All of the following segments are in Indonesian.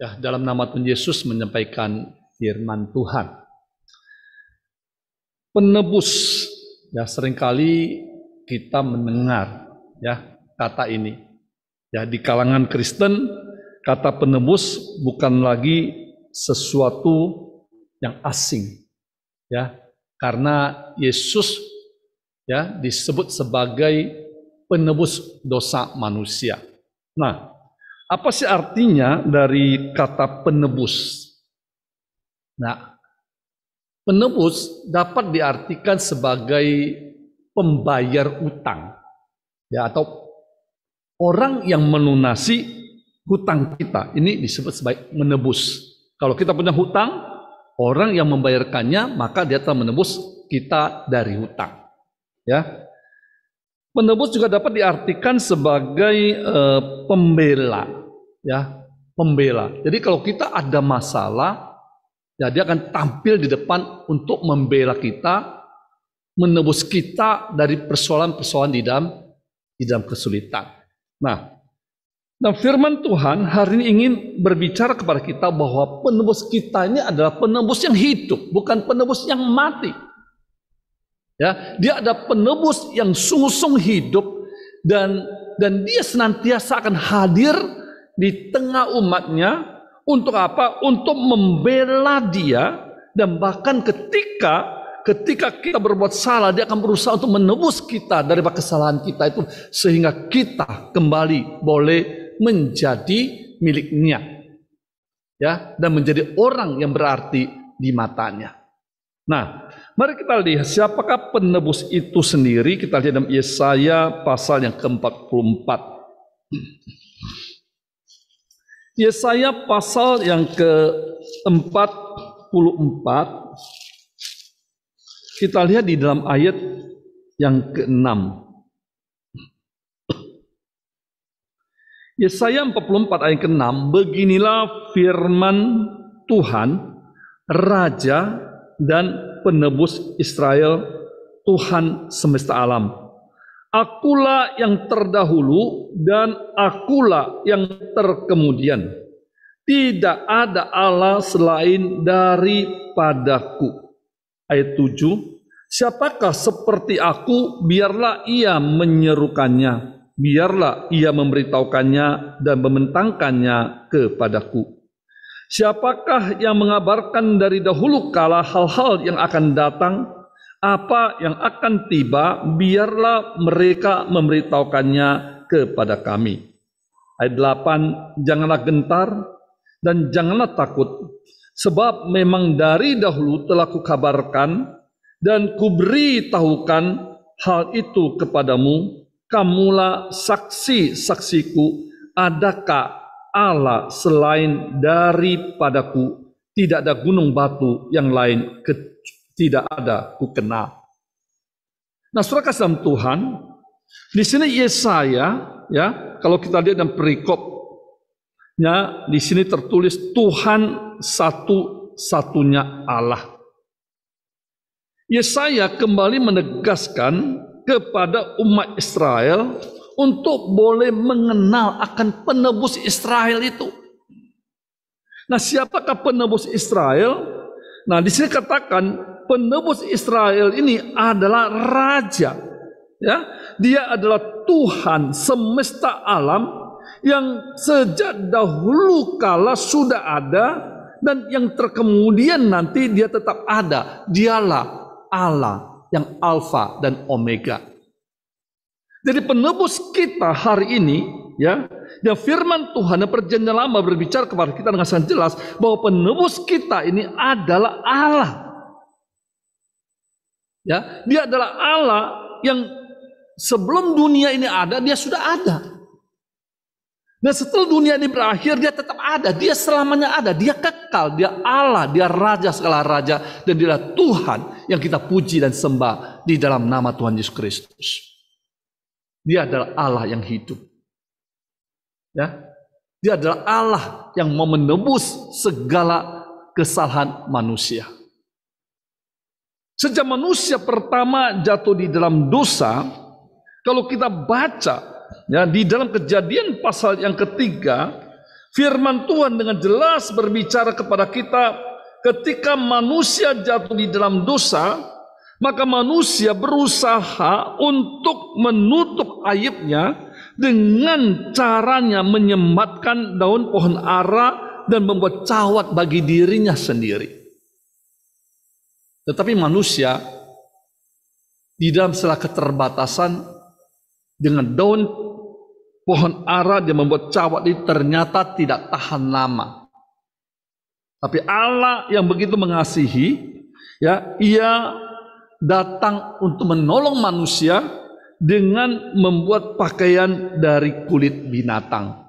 ya, dalam nama Tuhan Yesus menyampaikan firman Tuhan. Penebus, ya seringkali kita mendengar ya kata ini. Ya di kalangan Kristen kata penebus bukan lagi sesuatu yang asing. Ya, karena Yesus ya disebut sebagai penebus dosa manusia. Nah, apa sih artinya dari kata penebus? Nah, penebus dapat diartikan sebagai pembayar utang ya atau orang yang melunasi hutang kita. Ini disebut sebagai menebus. Kalau kita punya hutang, orang yang membayarkannya maka dia telah menebus kita dari hutang. Ya. Penebus juga dapat diartikan sebagai e, pembela, ya, pembela. Jadi kalau kita ada masalah, ya dia akan tampil di depan untuk membela kita, menebus kita dari persoalan-persoalan di dalam di dalam kesulitan. Nah, dan firman Tuhan hari ini ingin berbicara kepada kita bahwa penebus kita ini adalah penebus yang hidup, bukan penebus yang mati. Ya, dia ada penebus yang sungguh-sungguh hidup dan dan dia senantiasa akan hadir di tengah umatnya untuk apa? Untuk membela dia dan bahkan ketika ketika kita berbuat salah dia akan berusaha untuk menebus kita dari kesalahan kita itu sehingga kita kembali boleh menjadi miliknya ya dan menjadi orang yang berarti di matanya. Nah, mari kita lihat siapakah penebus itu sendiri. Kita lihat dalam Yesaya pasal yang ke-44. Yesaya pasal yang ke-44 kita lihat di dalam ayat yang ke-6. Yesaya 44 ayat ke-6, beginilah firman Tuhan, Raja dan penebus Israel, Tuhan semesta alam. Akulah yang terdahulu dan akulah yang terkemudian. Tidak ada Allah selain daripadaku. Ayat 7. Siapakah seperti aku, biarlah ia menyerukannya. Biarlah ia memberitahukannya dan mementangkannya kepadaku. Siapakah yang mengabarkan dari dahulu kala hal-hal yang akan datang, apa yang akan tiba, biarlah mereka memberitahukannya kepada kami. Ayat 8, janganlah gentar dan janganlah takut, sebab memang dari dahulu telah kukabarkan dan kuberitahukan hal itu kepadamu, kamulah saksi-saksiku, adakah Allah selain daripadaku. Tidak ada gunung batu yang lain ke, tidak ada ku kenal. Nah, surah kasih dalam Tuhan, di sini Yesaya, ya, kalau kita lihat dalam perikopnya, di sini tertulis Tuhan satu-satunya Allah. Yesaya kembali menegaskan kepada umat Israel untuk boleh mengenal akan penebus Israel itu. Nah, siapakah penebus Israel? Nah, di sini katakan penebus Israel ini adalah raja. Ya, dia adalah Tuhan semesta alam yang sejak dahulu kala sudah ada dan yang terkemudian nanti dia tetap ada. Dialah Allah yang alfa dan omega. Jadi penebus kita hari ini, ya, yang firman Tuhan yang perjanjian lama berbicara kepada kita dengan sangat jelas bahwa penebus kita ini adalah Allah. Ya, dia adalah Allah yang sebelum dunia ini ada, dia sudah ada. Dan setelah dunia ini berakhir, dia tetap ada. Dia selamanya ada. Dia kekal. Dia Allah. Dia Raja segala Raja. Dan dia adalah Tuhan yang kita puji dan sembah di dalam nama Tuhan Yesus Kristus. Dia adalah Allah yang hidup. Ya. Dia adalah Allah yang mau menebus segala kesalahan manusia. Sejak manusia pertama jatuh di dalam dosa, kalau kita baca ya di dalam kejadian pasal yang ketiga, firman Tuhan dengan jelas berbicara kepada kita ketika manusia jatuh di dalam dosa, maka manusia berusaha untuk menutup aibnya dengan caranya menyematkan daun pohon ara dan membuat cawat bagi dirinya sendiri. Tetapi manusia di dalam sela keterbatasan dengan daun pohon ara dia membuat cawat ini ternyata tidak tahan lama. Tapi Allah yang begitu mengasihi, ya, ia datang untuk menolong manusia dengan membuat pakaian dari kulit binatang.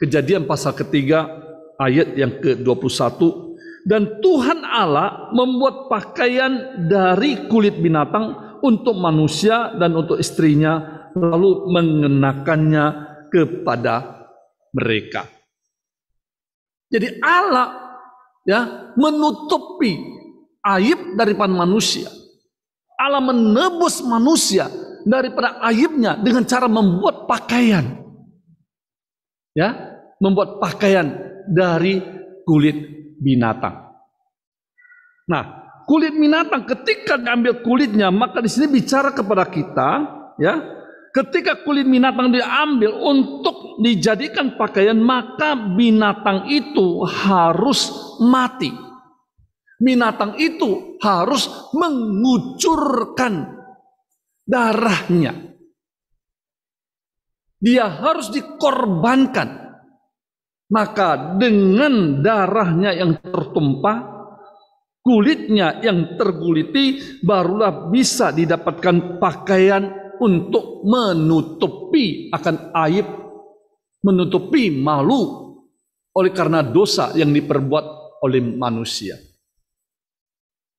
Kejadian pasal ketiga ayat yang ke-21 dan Tuhan Allah membuat pakaian dari kulit binatang untuk manusia dan untuk istrinya lalu mengenakannya kepada mereka. Jadi Allah ya menutupi aib daripada manusia. Allah menebus manusia daripada aibnya dengan cara membuat pakaian. Ya, membuat pakaian dari kulit binatang. Nah, kulit binatang ketika diambil kulitnya, maka di sini bicara kepada kita, ya, ketika kulit binatang diambil untuk dijadikan pakaian, maka binatang itu harus mati binatang itu harus mengucurkan darahnya. Dia harus dikorbankan. Maka dengan darahnya yang tertumpah, kulitnya yang terguliti, barulah bisa didapatkan pakaian untuk menutupi akan aib, menutupi malu oleh karena dosa yang diperbuat oleh manusia.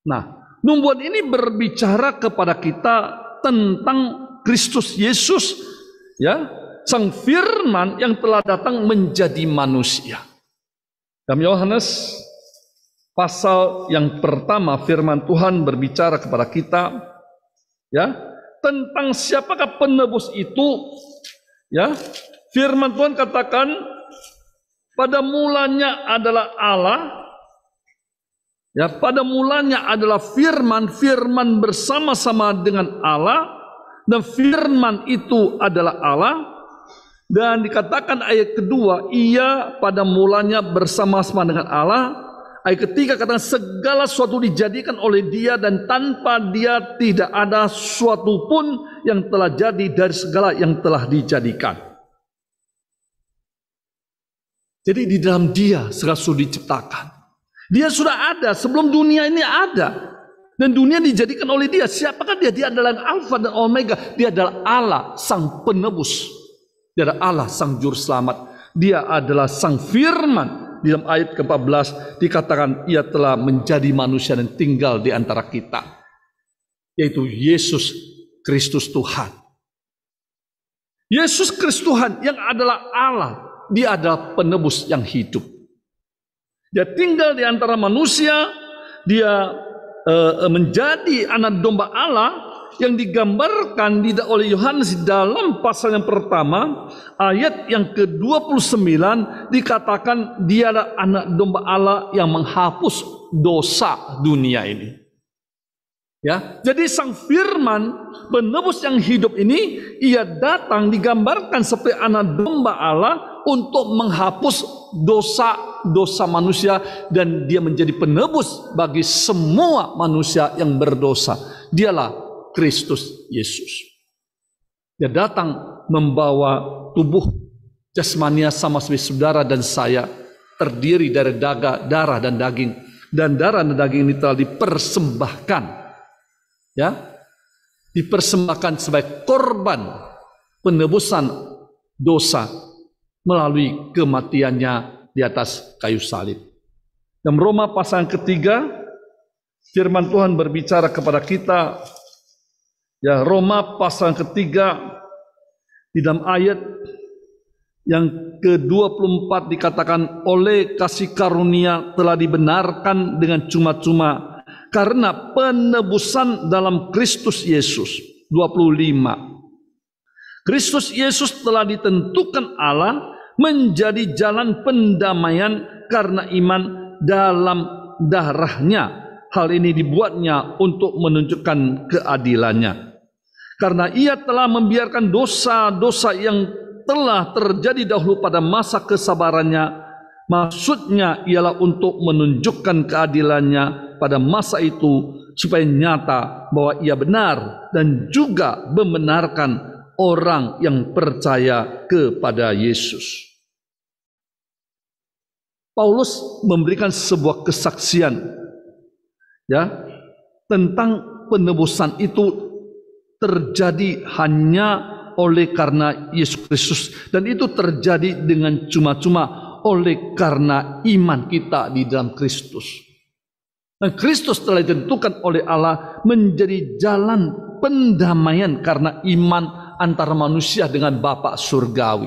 Nah, nubuat ini berbicara kepada kita tentang Kristus Yesus ya, sang firman yang telah datang menjadi manusia. Dalam Yohanes pasal yang pertama firman Tuhan berbicara kepada kita ya, tentang siapakah penebus itu ya. Firman Tuhan katakan pada mulanya adalah Allah Ya, pada mulanya adalah firman, firman bersama-sama dengan Allah dan firman itu adalah Allah dan dikatakan ayat kedua ia pada mulanya bersama-sama dengan Allah ayat ketiga katakan segala sesuatu dijadikan oleh dia dan tanpa dia tidak ada sesuatu pun yang telah jadi dari segala yang telah dijadikan jadi di dalam dia segala sesuatu diciptakan dia sudah ada sebelum dunia ini ada. Dan dunia dijadikan oleh dia. Siapakah dia? Dia adalah Alfa dan Omega. Dia adalah Allah, Sang Penebus. Dia adalah Allah, Sang Juru Selamat. Dia adalah Sang Firman. Di dalam ayat ke-14 dikatakan ia telah menjadi manusia dan tinggal di antara kita. Yaitu Yesus Kristus Tuhan. Yesus Kristus Tuhan yang adalah Allah. Dia adalah penebus yang hidup. Dia tinggal di antara manusia, dia uh, menjadi anak domba Allah yang digambarkan tidak oleh Yohanes dalam pasal yang pertama ayat yang ke-29 dikatakan dia adalah anak domba Allah yang menghapus dosa dunia ini. Ya, jadi sang firman penebus yang hidup ini ia datang digambarkan sebagai anak domba Allah untuk menghapus dosa-dosa manusia dan dia menjadi penebus bagi semua manusia yang berdosa. Dialah Kristus Yesus. Dia datang membawa tubuh jasmania sama seperti saudara dan saya terdiri dari daga, darah dan daging dan darah dan daging ini telah dipersembahkan ya dipersembahkan sebagai korban penebusan dosa melalui kematiannya di atas kayu salib. Dalam Roma pasal ketiga, firman Tuhan berbicara kepada kita, ya Roma pasal ketiga, di dalam ayat yang ke-24 dikatakan oleh kasih karunia telah dibenarkan dengan cuma-cuma karena penebusan dalam Kristus Yesus. 25. Kristus Yesus telah ditentukan Allah menjadi jalan pendamaian karena iman dalam darahnya. Hal ini dibuatnya untuk menunjukkan keadilannya. Karena ia telah membiarkan dosa-dosa yang telah terjadi dahulu pada masa kesabarannya. Maksudnya ialah untuk menunjukkan keadilannya pada masa itu supaya nyata bahwa ia benar dan juga membenarkan orang yang percaya kepada Yesus. Paulus memberikan sebuah kesaksian ya tentang penebusan itu terjadi hanya oleh karena Yesus Kristus dan itu terjadi dengan cuma-cuma oleh karena iman kita di dalam Kristus. Nah, Kristus telah ditentukan oleh Allah menjadi jalan pendamaian karena iman antara manusia dengan Bapa surgawi.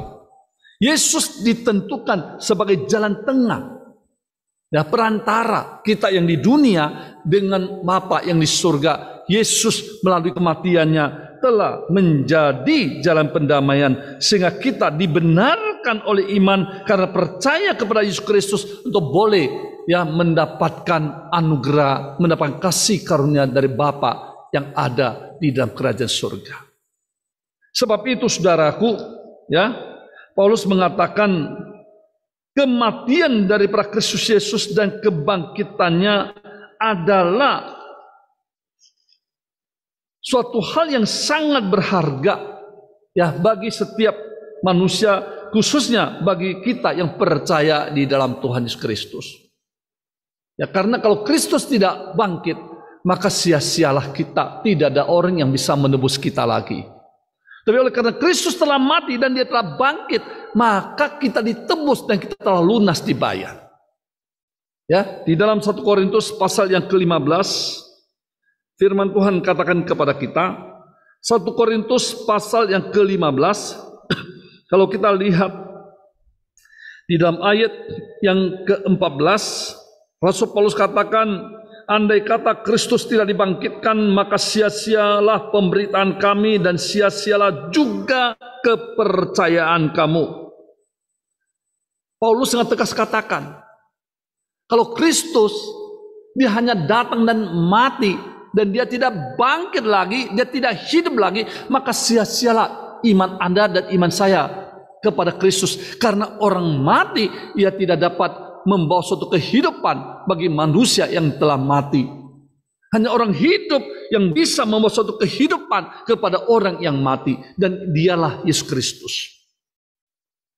Yesus ditentukan sebagai jalan tengah. Ya, perantara kita yang di dunia dengan Bapa yang di surga. Yesus melalui kematiannya telah menjadi jalan pendamaian sehingga kita dibenarkan oleh iman karena percaya kepada Yesus Kristus untuk boleh ya mendapatkan anugerah, mendapatkan kasih karunia dari Bapa yang ada di dalam kerajaan surga. Sebab itu saudaraku, ya, Paulus mengatakan kematian dari para Kristus Yesus dan kebangkitannya adalah suatu hal yang sangat berharga ya bagi setiap manusia khususnya bagi kita yang percaya di dalam Tuhan Yesus Kristus. Ya karena kalau Kristus tidak bangkit, maka sia-sialah kita, tidak ada orang yang bisa menebus kita lagi. Tapi oleh karena Kristus telah mati dan dia telah bangkit, maka kita ditebus dan kita telah lunas dibayar. Ya, di dalam 1 Korintus pasal yang ke-15 firman Tuhan katakan kepada kita 1 Korintus pasal yang ke-15 kalau kita lihat di dalam ayat yang ke-14 Rasul Paulus katakan andai kata Kristus tidak dibangkitkan, maka sia-sialah pemberitaan kami dan sia-sialah juga kepercayaan kamu. Paulus sangat tegas katakan, kalau Kristus dia hanya datang dan mati dan dia tidak bangkit lagi, dia tidak hidup lagi, maka sia-sialah iman Anda dan iman saya kepada Kristus karena orang mati ia tidak dapat membawa suatu kehidupan bagi manusia yang telah mati. Hanya orang hidup yang bisa membawa suatu kehidupan kepada orang yang mati. Dan dialah Yesus Kristus.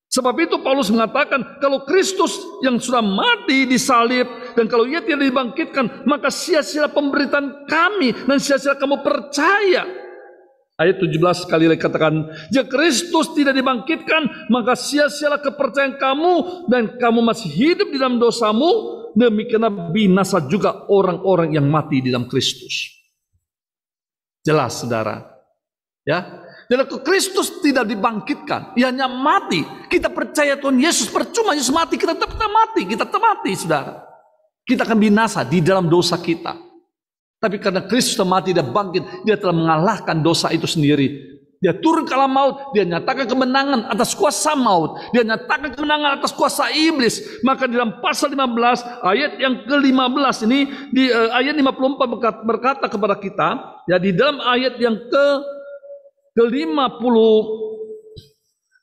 Sebab itu Paulus mengatakan kalau Kristus yang sudah mati disalib dan kalau ia tidak dibangkitkan maka sia-sia pemberitaan kami dan sia-sia kamu percaya Ayat 17 sekali lagi katakan, jika Kristus tidak dibangkitkan, maka sia-sialah kepercayaan kamu dan kamu masih hidup di dalam dosamu, demikianlah binasa juga orang-orang yang mati di dalam Kristus. Jelas saudara. Ya. jadi kalau Kristus tidak dibangkitkan, ia hanya mati. Kita percaya Tuhan Yesus percuma Yesus mati, kita tetap mati, kita tetap mati saudara. Kita akan binasa di dalam dosa kita. Tapi karena Kristus mati dan bangkit, dia telah mengalahkan dosa itu sendiri. Dia turun ke alam maut, dia nyatakan kemenangan atas kuasa maut, dia nyatakan kemenangan atas kuasa iblis. Maka dalam pasal 15 ayat yang ke-15 ini di uh, ayat 54 berkata, kepada kita, ya di dalam ayat yang ke ke-50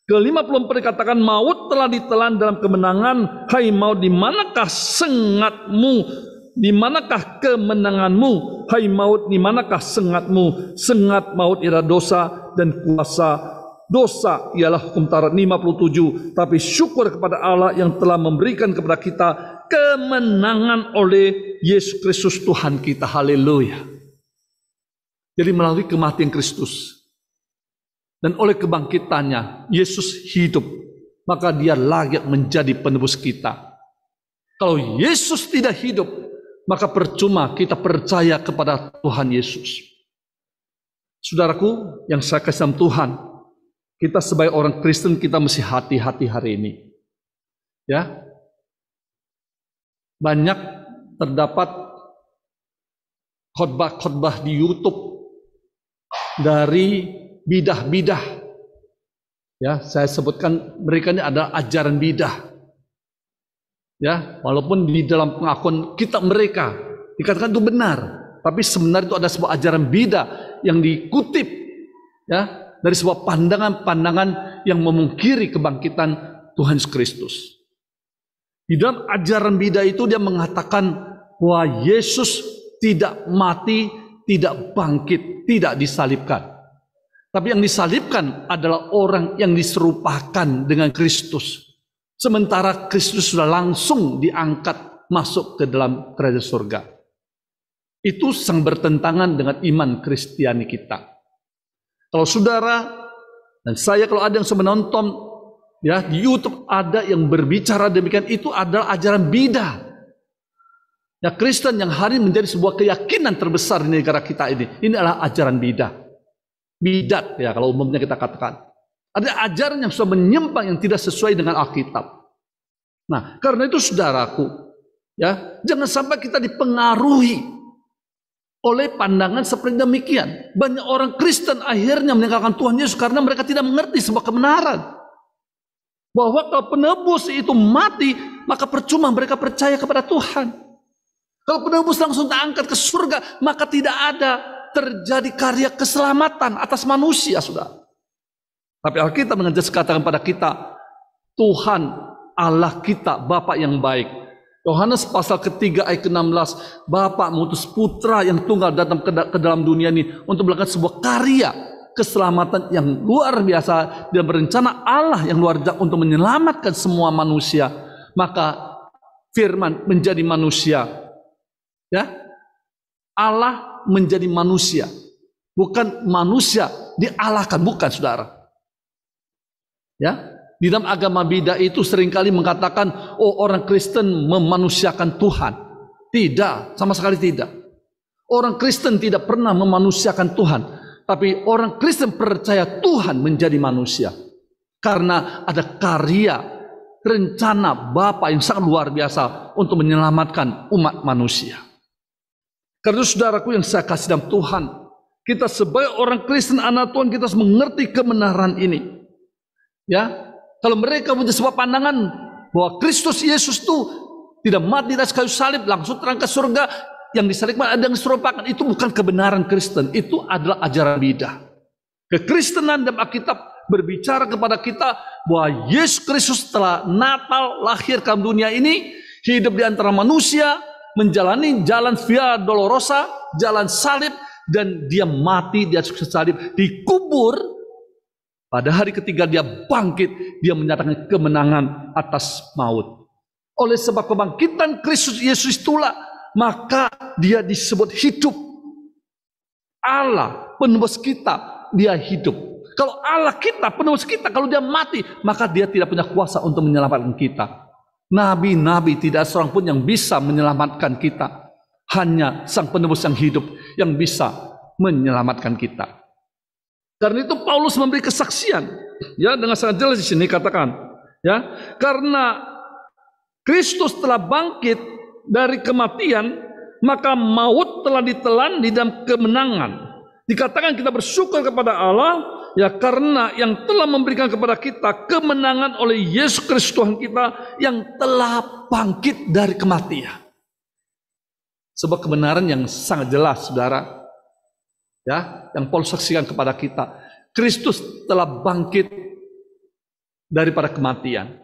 ke dikatakan, dikatakan maut telah ditelan dalam kemenangan hai maut di manakah sengatmu di manakah kemenanganmu, hai maut, di manakah sengatmu? Sengat maut ialah dosa dan kuasa dosa ialah hukum Taurat 57 tapi syukur kepada Allah yang telah memberikan kepada kita kemenangan oleh Yesus Kristus Tuhan kita haleluya jadi melalui kematian Kristus dan oleh kebangkitannya Yesus hidup maka dia layak menjadi penebus kita kalau Yesus tidak hidup maka percuma kita percaya kepada Tuhan Yesus. Saudaraku yang saya kasih Tuhan, kita sebagai orang Kristen kita mesti hati-hati hari ini. Ya. Banyak terdapat khotbah-khotbah di YouTube dari bidah-bidah. Ya, saya sebutkan mereka ini ada ajaran bidah. Ya, walaupun di dalam pengakuan kitab mereka dikatakan itu benar, tapi sebenarnya itu ada sebuah ajaran beda yang dikutip ya dari sebuah pandangan-pandangan yang memungkiri kebangkitan Tuhan Yesus Kristus. Di dalam ajaran bida itu dia mengatakan bahwa Yesus tidak mati, tidak bangkit, tidak disalibkan. Tapi yang disalibkan adalah orang yang diserupakan dengan Kristus. Sementara Kristus sudah langsung diangkat masuk ke dalam kerajaan surga. Itu sang bertentangan dengan iman Kristiani kita. Kalau saudara dan saya kalau ada yang menonton ya di YouTube ada yang berbicara demikian itu adalah ajaran bida. Ya Kristen yang hari menjadi sebuah keyakinan terbesar di negara kita ini. Ini adalah ajaran bidah. Bidat ya kalau umumnya kita katakan. Ada ajaran yang sudah menyimpang yang tidak sesuai dengan Alkitab. Nah, karena itu saudaraku, ya, jangan sampai kita dipengaruhi oleh pandangan seperti demikian. Banyak orang Kristen akhirnya meninggalkan Tuhan Yesus karena mereka tidak mengerti sebuah kebenaran. Bahwa kalau penebus itu mati, maka percuma mereka percaya kepada Tuhan. Kalau penebus langsung terangkat ke surga, maka tidak ada terjadi karya keselamatan atas manusia, sudah. Tapi Alkitab dengan jelas katakan pada kita, Tuhan Allah kita, Bapak yang baik. Yohanes pasal ketiga ayat ke-16, Bapa mengutus putra yang tunggal datang ke dalam dunia ini untuk melakukan sebuah karya keselamatan yang luar biasa dan berencana Allah yang luar biasa untuk menyelamatkan semua manusia. Maka firman menjadi manusia. Ya. Allah menjadi manusia. Bukan manusia dialahkan, bukan saudara. Ya, di dalam agama bidah itu seringkali mengatakan, oh orang Kristen memanusiakan Tuhan. Tidak, sama sekali tidak. Orang Kristen tidak pernah memanusiakan Tuhan. Tapi orang Kristen percaya Tuhan menjadi manusia. Karena ada karya, rencana Bapa yang sangat luar biasa untuk menyelamatkan umat manusia. Karena saudaraku yang saya kasih dalam Tuhan, kita sebagai orang Kristen anak Tuhan kita harus mengerti kebenaran ini. Ya, kalau mereka punya sebuah pandangan bahwa Kristus Yesus itu tidak mati di atas kayu salib langsung terang ke surga yang disalibkan ada yang serupakan itu bukan kebenaran Kristen itu adalah ajaran bidah kekristenan dan Alkitab berbicara kepada kita bahwa Yesus Kristus telah Natal lahir ke dunia ini hidup di antara manusia menjalani jalan via dolorosa jalan salib dan dia mati di atas salib dikubur pada hari ketiga dia bangkit, dia menyatakan kemenangan atas maut. Oleh sebab kebangkitan Kristus Yesus itulah maka dia disebut hidup. Allah penebus kita, dia hidup. Kalau Allah kita, penebus kita, kalau dia mati, maka dia tidak punya kuasa untuk menyelamatkan kita. Nabi-nabi tidak seorang pun yang bisa menyelamatkan kita. Hanya sang penebus yang hidup yang bisa menyelamatkan kita. Karena itu Paulus memberi kesaksian, ya dengan sangat jelas di sini katakan, ya karena Kristus telah bangkit dari kematian, maka maut telah ditelan di dalam kemenangan. Dikatakan kita bersyukur kepada Allah, ya karena yang telah memberikan kepada kita kemenangan oleh Yesus Kristus Tuhan kita yang telah bangkit dari kematian. Sebab kebenaran yang sangat jelas, saudara ya yang Paulus saksikan kepada kita. Kristus telah bangkit daripada kematian.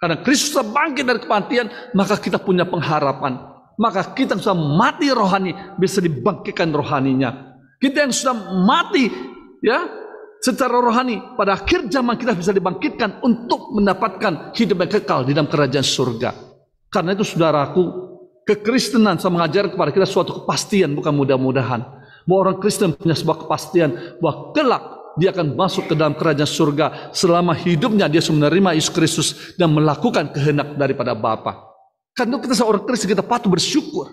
Karena Kristus telah bangkit dari kematian, maka kita punya pengharapan. Maka kita yang sudah mati rohani bisa dibangkitkan rohaninya. Kita yang sudah mati ya secara rohani pada akhir zaman kita bisa dibangkitkan untuk mendapatkan hidup yang kekal di dalam kerajaan surga. Karena itu saudaraku, kekristenan saya mengajar kepada kita suatu kepastian bukan mudah-mudahan. Bahwa orang Kristen punya sebuah kepastian bahwa kelak dia akan masuk ke dalam kerajaan surga selama hidupnya dia menerima Yesus Kristus dan melakukan kehendak daripada Bapa. Karena kita seorang Kristen kita patut bersyukur.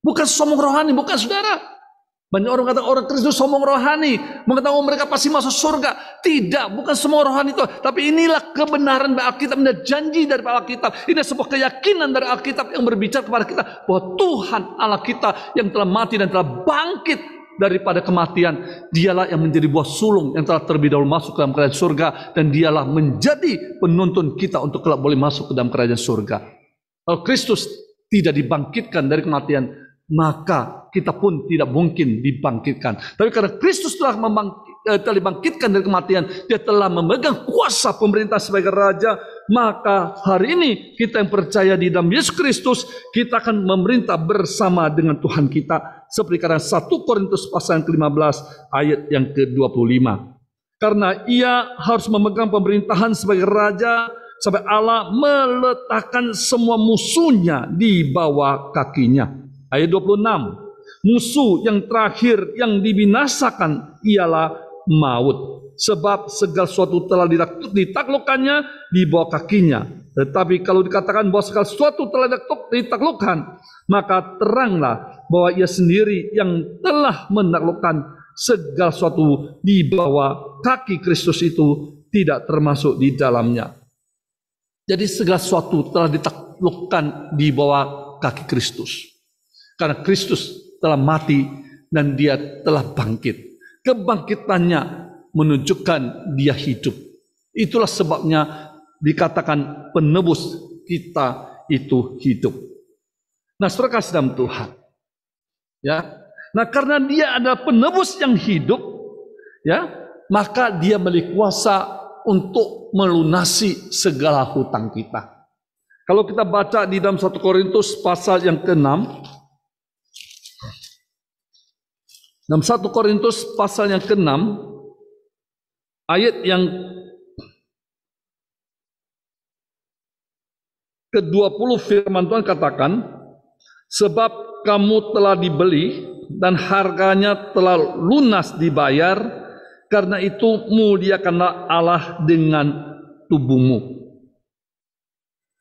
Bukan sombong rohani, bukan saudara. Banyak orang kata orang Kristus sombong rohani, mengetahui mereka pasti masuk surga. Tidak, bukan semua rohani itu. Tapi inilah kebenaran dari Alkitab, ini janji dari Alkitab. Ini sebuah keyakinan dari Alkitab yang berbicara kepada kita bahwa Tuhan Allah kita yang telah mati dan telah bangkit daripada kematian. Dialah yang menjadi buah sulung yang telah terlebih dahulu masuk ke dalam kerajaan surga. Dan dialah menjadi penuntun kita untuk kelak boleh masuk ke dalam kerajaan surga. Kalau Kristus tidak dibangkitkan dari kematian, maka kita pun tidak mungkin dibangkitkan. Tapi karena Kristus eh, telah dibangkitkan dari kematian, dia telah memegang kuasa pemerintah sebagai raja, maka hari ini kita yang percaya di dalam Yesus Kristus, kita akan memerintah bersama dengan Tuhan kita. Seperti karena 1 Korintus pasal yang ke-15 ayat yang ke-25. Karena ia harus memegang pemerintahan sebagai raja sampai Allah meletakkan semua musuhnya di bawah kakinya. Ayat 26. Musuh yang terakhir yang dibinasakan ialah maut. Sebab segala sesuatu telah ditaklukkannya di bawah kakinya. Tetapi kalau dikatakan bahwa segala sesuatu telah ditaklukkan, maka teranglah bahwa ia sendiri yang telah menaklukkan segala sesuatu di bawah kaki Kristus itu tidak termasuk di dalamnya. Jadi segala sesuatu telah ditaklukkan di bawah kaki Kristus. Karena Kristus telah mati dan dia telah bangkit. Kebangkitannya menunjukkan dia hidup. Itulah sebabnya dikatakan penebus kita itu hidup. Nah, saudara kasih dalam Tuhan. Ya. Nah, karena dia adalah penebus yang hidup, ya, maka dia memiliki kuasa untuk melunasi segala hutang kita. Kalau kita baca di dalam 1 Korintus pasal yang ke-6, Dalam 1 Korintus pasal yang ke-6 ayat yang ke-20 firman Tuhan katakan, sebab kamu telah dibeli dan harganya telah lunas dibayar, karena itu muliakanlah Allah dengan tubuhmu.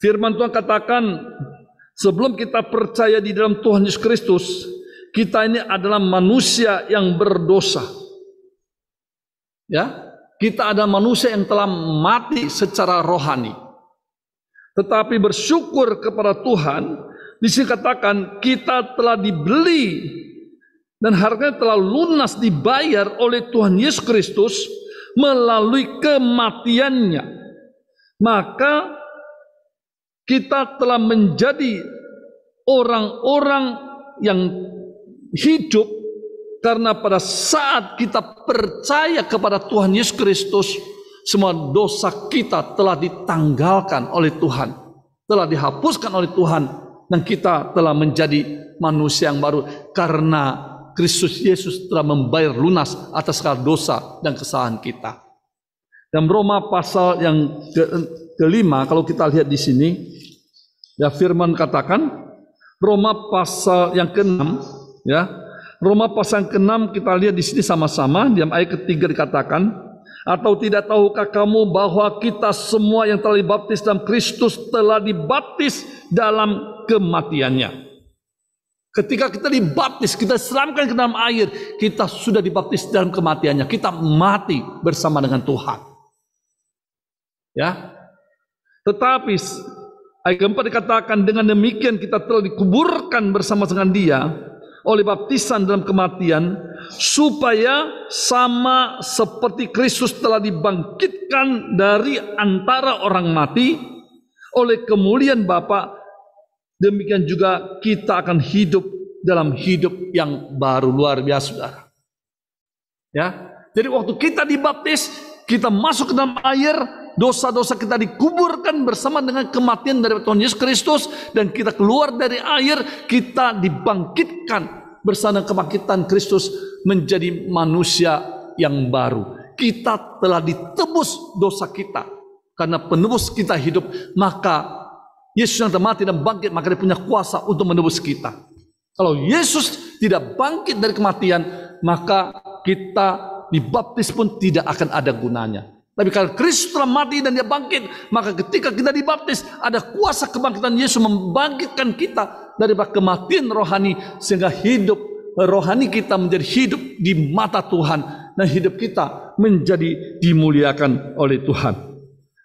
Firman Tuhan katakan, sebelum kita percaya di dalam Tuhan Yesus Kristus, kita ini adalah manusia yang berdosa. Ya, kita adalah manusia yang telah mati secara rohani. Tetapi bersyukur kepada Tuhan, di sini katakan kita telah dibeli dan harganya telah lunas dibayar oleh Tuhan Yesus Kristus melalui kematiannya. Maka kita telah menjadi orang-orang yang hidup karena pada saat kita percaya kepada Tuhan Yesus Kristus, semua dosa kita telah ditanggalkan oleh Tuhan, telah dihapuskan oleh Tuhan, dan kita telah menjadi manusia yang baru karena Kristus Yesus telah membayar lunas atas segala dosa dan kesalahan kita. Dan Roma pasal yang ke, kelima, kalau kita lihat di sini, ya Firman katakan, Roma pasal yang keenam Ya. Roma pasal ke-6 kita lihat di sini sama-sama dalam ayat ketiga dikatakan atau tidak tahukah kamu bahwa kita semua yang telah dibaptis dalam Kristus telah dibaptis dalam kematiannya. Ketika kita dibaptis, kita selamkan ke dalam air, kita sudah dibaptis dalam kematiannya. Kita mati bersama dengan Tuhan. Ya. Tetapi ayat keempat dikatakan dengan demikian kita telah dikuburkan bersama dengan Dia oleh baptisan dalam kematian supaya sama seperti Kristus telah dibangkitkan dari antara orang mati oleh kemuliaan Bapa demikian juga kita akan hidup dalam hidup yang baru luar biasa saudara ya jadi waktu kita dibaptis kita masuk ke dalam air, dosa-dosa kita dikuburkan bersama dengan kematian dari Tuhan Yesus Kristus dan kita keluar dari air, kita dibangkitkan bersama kebangkitan Kristus menjadi manusia yang baru. Kita telah ditebus dosa kita karena penebus kita hidup, maka Yesus yang mati dan bangkit maka dia punya kuasa untuk menebus kita. Kalau Yesus tidak bangkit dari kematian, maka kita dibaptis pun tidak akan ada gunanya. Tapi kalau Kristus telah mati dan dia bangkit, maka ketika kita dibaptis, ada kuasa kebangkitan Yesus membangkitkan kita dari kematian rohani sehingga hidup rohani kita menjadi hidup di mata Tuhan dan hidup kita menjadi dimuliakan oleh Tuhan.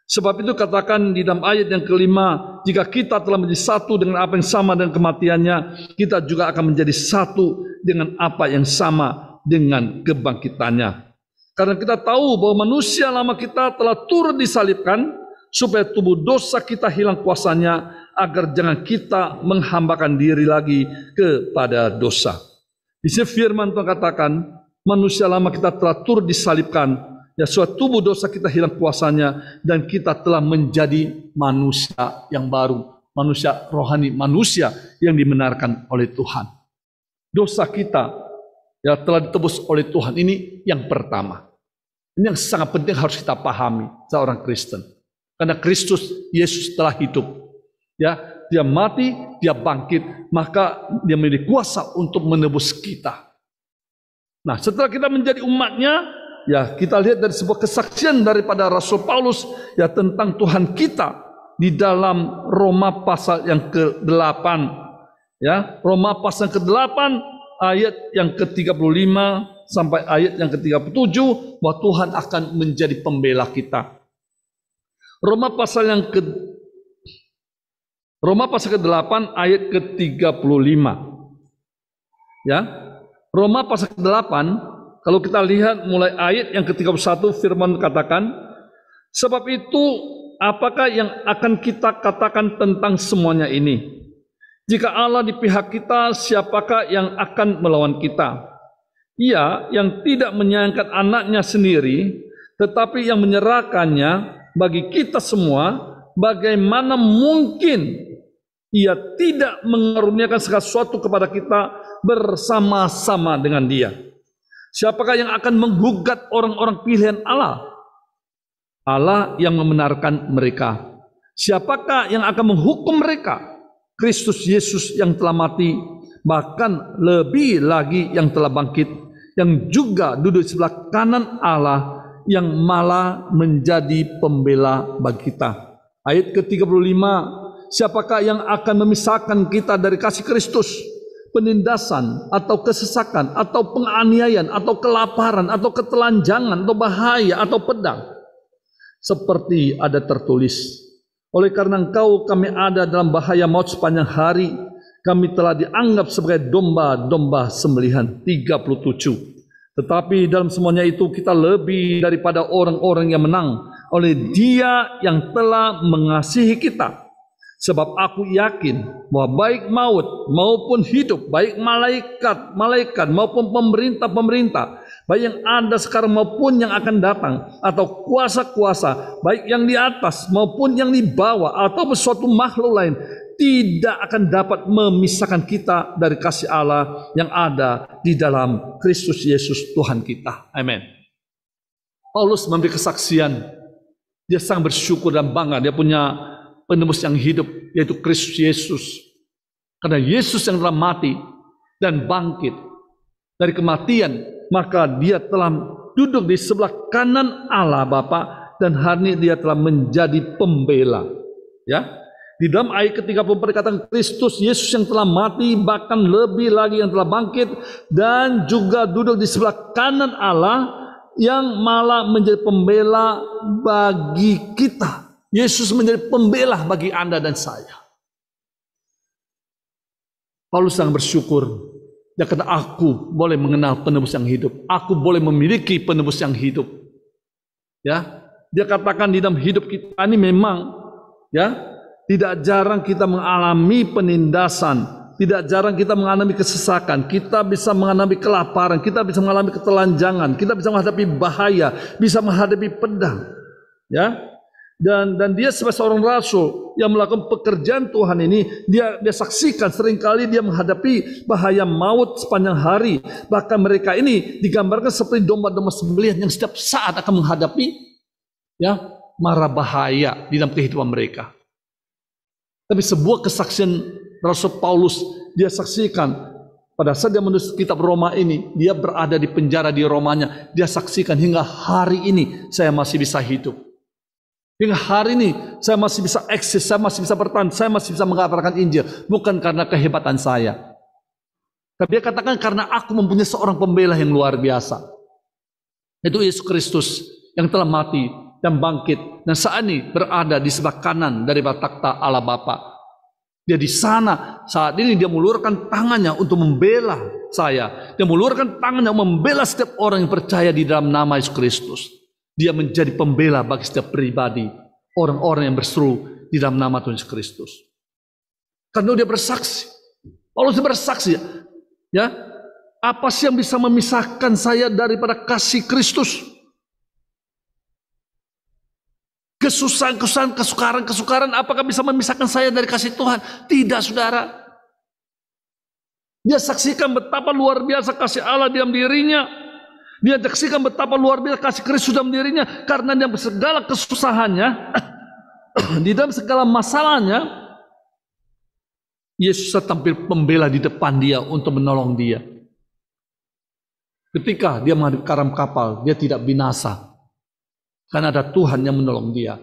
Sebab itu katakan di dalam ayat yang kelima, jika kita telah menjadi satu dengan apa yang sama dengan kematiannya, kita juga akan menjadi satu dengan apa yang sama dengan kebangkitannya. Karena kita tahu bahwa manusia lama kita telah turut disalibkan supaya tubuh dosa kita hilang kuasanya agar jangan kita menghambakan diri lagi kepada dosa. Di sini firman Tuhan katakan, manusia lama kita telah turut disalibkan, ya suatu tubuh dosa kita hilang kuasanya dan kita telah menjadi manusia yang baru, manusia rohani, manusia yang dibenarkan oleh Tuhan. Dosa kita yang telah ditebus oleh Tuhan. Ini yang pertama. Ini yang sangat penting harus kita pahami seorang Kristen. Karena Kristus Yesus telah hidup. Ya, dia mati, dia bangkit, maka dia memiliki kuasa untuk menebus kita. Nah, setelah kita menjadi umatnya, ya kita lihat dari sebuah kesaksian daripada Rasul Paulus ya tentang Tuhan kita di dalam Roma pasal yang ke-8 ya Roma pasal ke-8 ayat yang ke-35 sampai ayat yang ke-37 bahwa Tuhan akan menjadi pembela kita. Roma pasal yang ke Roma pasal ke-8 ayat ke-35. Ya. Roma pasal ke-8 kalau kita lihat mulai ayat yang ke-31 firman katakan sebab itu apakah yang akan kita katakan tentang semuanya ini? Jika Allah di pihak kita, siapakah yang akan melawan kita? Ia yang tidak menyayangkan anaknya sendiri, tetapi yang menyerahkannya bagi kita semua, bagaimana mungkin ia tidak mengeruniakan segala sesuatu kepada kita bersama-sama dengan dia? Siapakah yang akan menggugat orang-orang pilihan Allah? Allah yang membenarkan mereka. Siapakah yang akan menghukum mereka? Kristus Yesus yang telah mati, bahkan lebih lagi yang telah bangkit, yang juga duduk sebelah kanan Allah, yang malah menjadi pembela bagi kita. Ayat ke-35, siapakah yang akan memisahkan kita dari kasih Kristus? Penindasan atau kesesakan atau penganiayaan atau kelaparan atau ketelanjangan atau bahaya atau pedang. Seperti ada tertulis oleh karena engkau kami ada dalam bahaya maut sepanjang hari. Kami telah dianggap sebagai domba-domba sembelihan 37. Tetapi dalam semuanya itu kita lebih daripada orang-orang yang menang oleh dia yang telah mengasihi kita. Sebab aku yakin bahwa baik maut maupun hidup, baik malaikat, malaikat maupun pemerintah-pemerintah, baik yang ada sekarang maupun yang akan datang, atau kuasa-kuasa, baik yang di atas maupun yang di bawah, atau sesuatu makhluk lain, tidak akan dapat memisahkan kita dari kasih Allah yang ada di dalam Kristus Yesus Tuhan kita. Amin. Paulus memberi kesaksian. Dia sangat bersyukur dan bangga. Dia punya penembus yang hidup, yaitu Kristus Yesus. Karena Yesus yang telah mati dan bangkit dari kematian maka dia telah duduk di sebelah kanan Allah Bapa dan hari ini dia telah menjadi pembela. Ya. Di dalam ayat ketiga pemberkatan Kristus Yesus yang telah mati bahkan lebih lagi yang telah bangkit dan juga duduk di sebelah kanan Allah yang malah menjadi pembela bagi kita. Yesus menjadi pembela bagi Anda dan saya. Paulus sangat bersyukur Ya karena aku boleh mengenal penebus yang hidup. Aku boleh memiliki penebus yang hidup. Ya, dia katakan di dalam hidup kita ini memang ya tidak jarang kita mengalami penindasan, tidak jarang kita mengalami kesesakan, kita bisa mengalami kelaparan, kita bisa mengalami ketelanjangan, kita bisa menghadapi bahaya, bisa menghadapi pedang. Ya dan dan dia sebagai seorang rasul yang melakukan pekerjaan Tuhan ini dia dia saksikan seringkali dia menghadapi bahaya maut sepanjang hari bahkan mereka ini digambarkan seperti domba-domba sembelihan yang setiap saat akan menghadapi ya mara bahaya di dalam kehidupan mereka tapi sebuah kesaksian Rasul Paulus dia saksikan pada saat dia menulis kitab Roma ini, dia berada di penjara di Romanya. Dia saksikan hingga hari ini saya masih bisa hidup. Hingga hari ini saya masih bisa eksis, saya masih bisa bertahan, saya masih bisa mengabarkan Injil. Bukan karena kehebatan saya. Tapi dia katakan karena aku mempunyai seorang pembela yang luar biasa. Itu Yesus Kristus yang telah mati dan bangkit. Dan saat ini berada di sebelah kanan dari takhta Allah Bapa. Dia di sana. Saat ini dia mengulurkan tangannya untuk membela saya. Dia mengulurkan tangannya membela setiap orang yang percaya di dalam nama Yesus Kristus. Dia menjadi pembela bagi setiap pribadi, orang-orang yang berseru di dalam nama Tuhan Yesus Kristus. Karena dia bersaksi. Paulus bersaksi, ya. ya, apa sih yang bisa memisahkan saya daripada kasih Kristus? Kesusahan-kesusahan, kesukaran-kesukaran, apakah bisa memisahkan saya dari kasih Tuhan? Tidak, saudara. Dia saksikan betapa luar biasa kasih Allah dalam dirinya. Dia saksikan betapa luar biasa kasih Kristus dalam dirinya karena dalam segala kesusahannya, di dalam segala masalahnya, Yesus tampil pembela di depan dia untuk menolong dia. Ketika dia menghadap karam kapal, dia tidak binasa. Karena ada Tuhan yang menolong dia.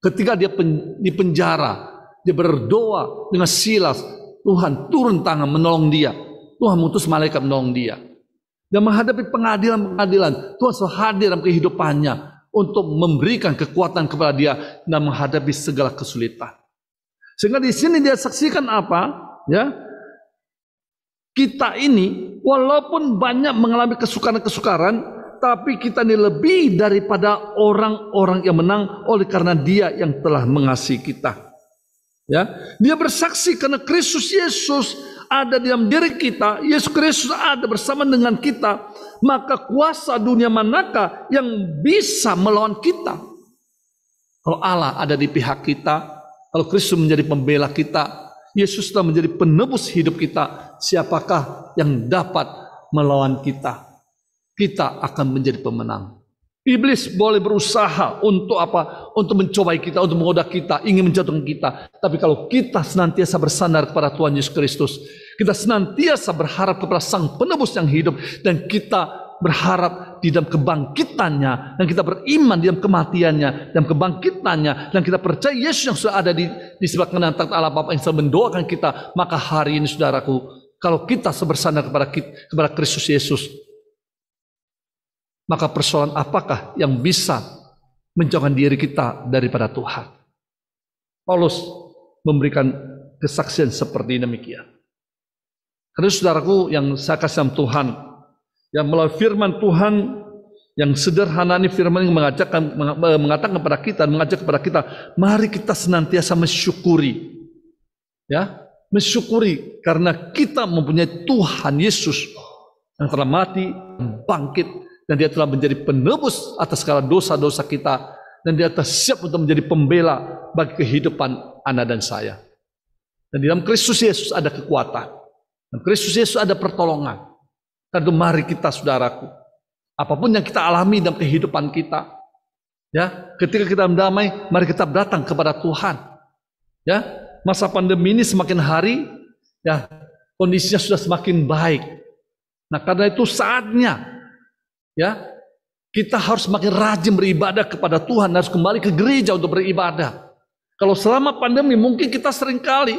Ketika dia pen, di penjara, dia berdoa dengan silas. Tuhan turun tangan menolong dia. Tuhan mutus malaikat menolong dia dan menghadapi pengadilan-pengadilan. Tuhan selalu hadir dalam kehidupannya untuk memberikan kekuatan kepada dia dan menghadapi segala kesulitan. Sehingga di sini dia saksikan apa? Ya, kita ini walaupun banyak mengalami kesukaran-kesukaran, tapi kita ini lebih daripada orang-orang yang menang oleh karena dia yang telah mengasihi kita. Ya, dia bersaksi karena Kristus Yesus ada di dalam diri kita, Yesus Kristus ada bersama dengan kita, maka kuasa dunia manakah yang bisa melawan kita? Kalau Allah ada di pihak kita, kalau Kristus menjadi pembela kita, Yesus telah menjadi penebus hidup kita, siapakah yang dapat melawan kita? Kita akan menjadi pemenang. Iblis boleh berusaha untuk apa? Untuk mencobai kita, untuk menggoda kita, ingin menjatuhkan kita. Tapi kalau kita senantiasa bersandar kepada Tuhan Yesus Kristus, kita senantiasa berharap kepada Sang Penebus yang hidup dan kita berharap di dalam kebangkitannya dan kita beriman di dalam kematiannya dalam kebangkitannya dan kita percaya Yesus yang sudah ada di di sebelah kanan Allah Bapa yang selalu mendoakan kita maka hari ini saudaraku kalau kita sebersandar kepada kepada Kristus Yesus maka persoalan apakah yang bisa menjauhkan diri kita daripada Tuhan? Paulus memberikan kesaksian seperti demikian. Karena saudaraku yang saya kasih Tuhan, yang melalui firman Tuhan yang sederhana ini firman yang mengajakkan eh, mengatakan kepada kita, mengajak kepada kita, mari kita senantiasa mensyukuri. Ya, mensyukuri karena kita mempunyai Tuhan Yesus yang telah mati, bangkit dan dia telah menjadi penebus atas segala dosa-dosa kita. Dan dia telah siap untuk menjadi pembela bagi kehidupan Anda dan saya. Dan di dalam Kristus Yesus ada kekuatan. Dan Kristus Yesus ada pertolongan. Karena mari kita saudaraku. Apapun yang kita alami dalam kehidupan kita. Ya, ketika kita mendamai, mari kita datang kepada Tuhan. Ya, masa pandemi ini semakin hari ya kondisinya sudah semakin baik. Nah, karena itu saatnya Ya, kita harus makin rajin beribadah kepada Tuhan, harus kembali ke gereja untuk beribadah. Kalau selama pandemi mungkin kita seringkali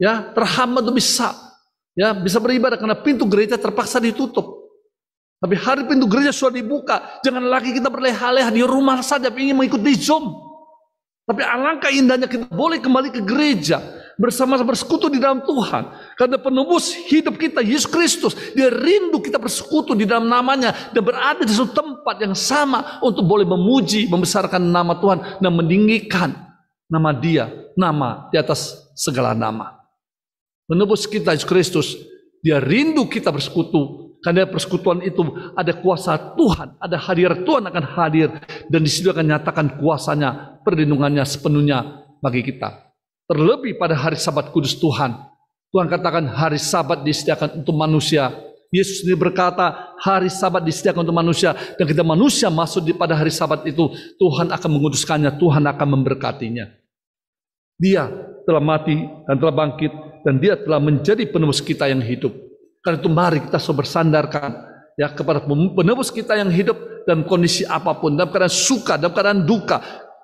ya terhambat untuk bisa ya bisa beribadah karena pintu gereja terpaksa ditutup. Tapi hari pintu gereja sudah dibuka, jangan lagi kita berleha-leha di rumah saja ingin mengikuti Zoom. Tapi alangkah indahnya kita boleh kembali ke gereja, bersama sama bersekutu di dalam Tuhan. Karena penebus hidup kita, Yesus Kristus, dia rindu kita bersekutu di dalam namanya dan berada di suatu tempat yang sama untuk boleh memuji, membesarkan nama Tuhan dan meninggikan nama dia, nama di atas segala nama. Menebus kita, Yesus Kristus, dia rindu kita bersekutu karena persekutuan itu ada kuasa Tuhan, ada hadir Tuhan akan hadir dan disitu akan nyatakan kuasanya, perlindungannya sepenuhnya bagi kita. Terlebih pada hari sabat kudus Tuhan. Tuhan katakan hari sabat disediakan untuk manusia. Yesus sendiri berkata hari sabat disediakan untuk manusia. Dan kita manusia masuk di pada hari sabat itu. Tuhan akan menguduskannya. Tuhan akan memberkatinya. Dia telah mati dan telah bangkit. Dan dia telah menjadi penebus kita yang hidup. Karena itu mari kita bersandarkan ya kepada penebus kita yang hidup dalam kondisi apapun, dalam keadaan suka, dalam keadaan duka,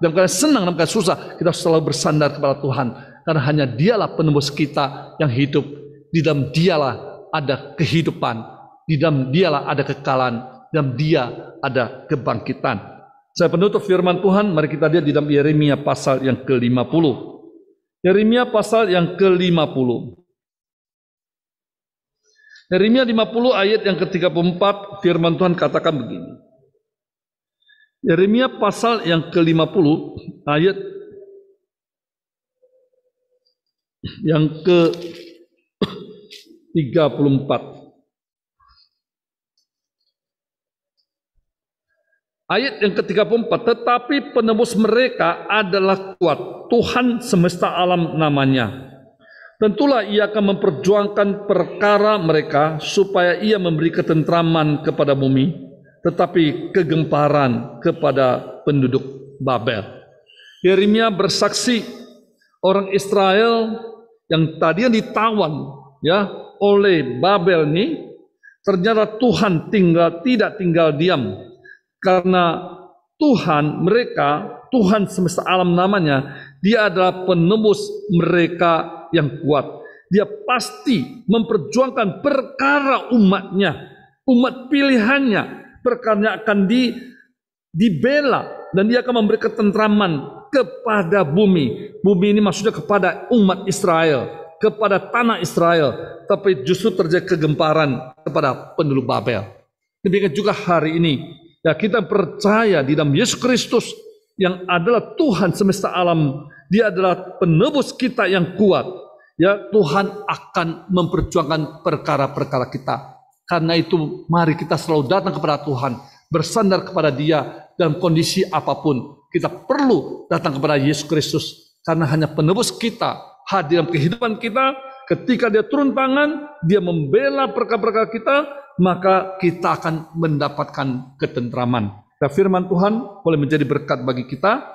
dalam keadaan senang, dalam keadaan susah, kita harus selalu bersandar kepada Tuhan. Karena hanya dialah penembus kita yang hidup. Di dalam dialah ada kehidupan. Di dalam dialah ada kekalan. Di dalam dia ada kebangkitan. Saya penutup firman Tuhan, mari kita lihat di dalam Yeremia pasal yang ke-50. Yeremia pasal yang ke-50. Yeremia 50 ayat yang ke-34 firman Tuhan katakan begini. Yeremia pasal yang ke-50 ayat yang ke 34 Ayat yang ke-34, tetapi penebus mereka adalah kuat, Tuhan semesta alam namanya. Tentulah ia akan memperjuangkan perkara mereka supaya ia memberi ketentraman kepada bumi tetapi kegemparan kepada penduduk Babel. Yeremia bersaksi orang Israel yang tadinya ditawan ya oleh Babel ini ternyata Tuhan tinggal tidak tinggal diam karena Tuhan mereka Tuhan semesta alam namanya dia adalah penembus mereka yang kuat dia pasti memperjuangkan perkara umatnya umat pilihannya perkaranya akan di dibela dan dia akan memberi ketentraman kepada bumi. Bumi ini maksudnya kepada umat Israel, kepada tanah Israel, tapi justru terjadi kegemparan kepada penduduk Babel. Demikian juga hari ini, ya kita percaya di dalam Yesus Kristus yang adalah Tuhan semesta alam, dia adalah penebus kita yang kuat. Ya Tuhan akan memperjuangkan perkara-perkara kita karena itu mari kita selalu datang kepada Tuhan, bersandar kepada Dia dalam kondisi apapun. Kita perlu datang kepada Yesus Kristus karena hanya penebus kita hadir dalam kehidupan kita. Ketika dia turun tangan, dia membela perkara-perkara kita, maka kita akan mendapatkan ketentraman. Dan firman Tuhan boleh menjadi berkat bagi kita